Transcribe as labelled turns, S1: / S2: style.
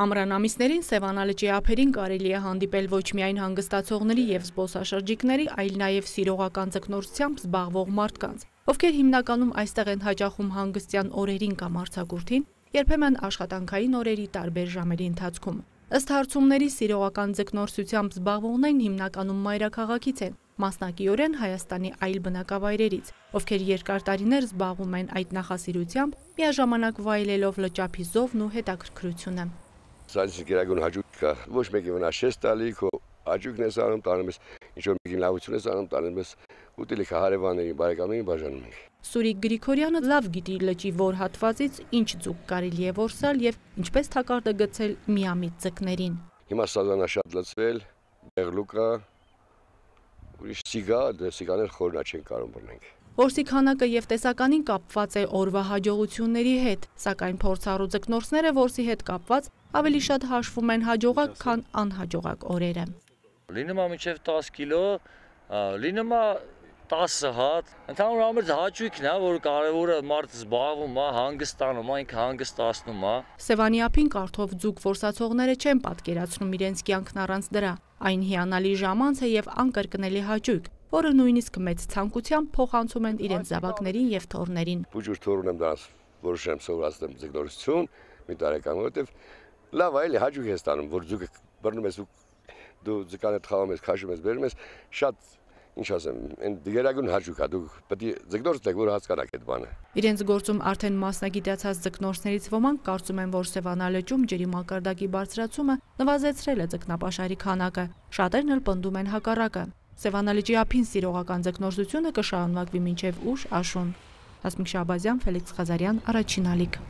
S1: Ամռան ամիսներին Սևանալճի ափերին կարելի է հանդիպել ոչ միայն հանգստացողների եւ զբոսաշրջիկների, այլ նաեւ սիրողական ձգնորությամբ զբաղվող մարդկանց, ովքեր հիմնականում այստեղ են հաճախում հանգստյան օրերին կամ արձակուրդին, երբեմն աշխատանքային օրերի տարբեր ժամերի ընթացքում։ Ըստ հարցումների սիրողական ձգնորսությամբ զբաղվողներն հիմնականում մայրաքաղաքից են, մասնակիորեն Հայաստանի այլ բնակավայրերից, ովքեր երկար տարիներ զբաղվում են այդ նախասիրությամբ, միաժամանակ վայելելով լճափի զովն ու հետաքրքրությունը։
S2: Սրանից գերագույն հաճույք կա։ Ոչ մեկի վնաս չես տալի, քո հաճույքն ես անում, տանում ես ինչ որ մեկին լավություն ես անում, տանում ես ուտելիքը հարևաններին, բարեկամներին բաժանում ենք։
S1: Սուրիկ Գրիգորյանը լավ գիտի լճի որ հատվածից ինչ ձուկ կարելի է որսալ եւ ինչպես թակարդը գցել միամիտ ձկներին։
S2: Հիմա սազանը շատ լծվել, բեղլուկա, ուրիշ սիգա, դե սիգաներ խորնա չեն կարող բռնենք
S1: որսի քանակը եւ տեսականին կապված է օրվա հաջողությունների հետ, սակայն փորձառու ձկնորսները որսի հետ կապված ավելի շատ հաշվում են հաջողակ, քան անհաջողակ օրերը։
S3: Լինում է մինչև 10 կիլո, լինում է 10 հատ։ Ընդհանուր համար հաճույքն է, որ կարևորը մարդ զբաղվում է, հանգստանում է, ինքը հանգստացնում է։
S1: Սևանի ափին կարթով ձուկ որսացողները չեն պատկերացնում իրենց կյանքն առանց դրա։ Այն հիանալի ժամանց է եւ անկրկնելի հաճույք, որը նույնիսկ մեծ ցանկությամբ փոխանցում են իրենց զավակներին եւ թոռներին։
S2: Բուջուր թոռուն եմ դաս որոշեմ սովորացնեմ ձգնորություն մի տարեկան, որովհետեւ լավ այլի հաջող ես տանում, որ ձուկը բռնում ես ու դու ձկանը թխաում ես, քաշում ես, բերում ես, շատ ինչ ասեմ, այն դերագուն հաճուկա, դու պետք է ձգնորսն եք, որ հասկանաք այդ բանը։
S1: Իրենց գործում արդեն մասնագիտացած ձգնորսներից ոմանք կարծում են, որ Սևանա լճում ջրի մակարդակի բարձրացումը նվազեցրել է ձգնապաշարի քանակը, շատերն էլ պնդում են հակառակը։ Սևանալիճի ափին սիրողական ձգնորզությունը կշարունակվի մինչև ուշ աշուն։ Հասմիկ Շահբազյան, Ֆելիքս Ղազարյան, Առաջին ալիք։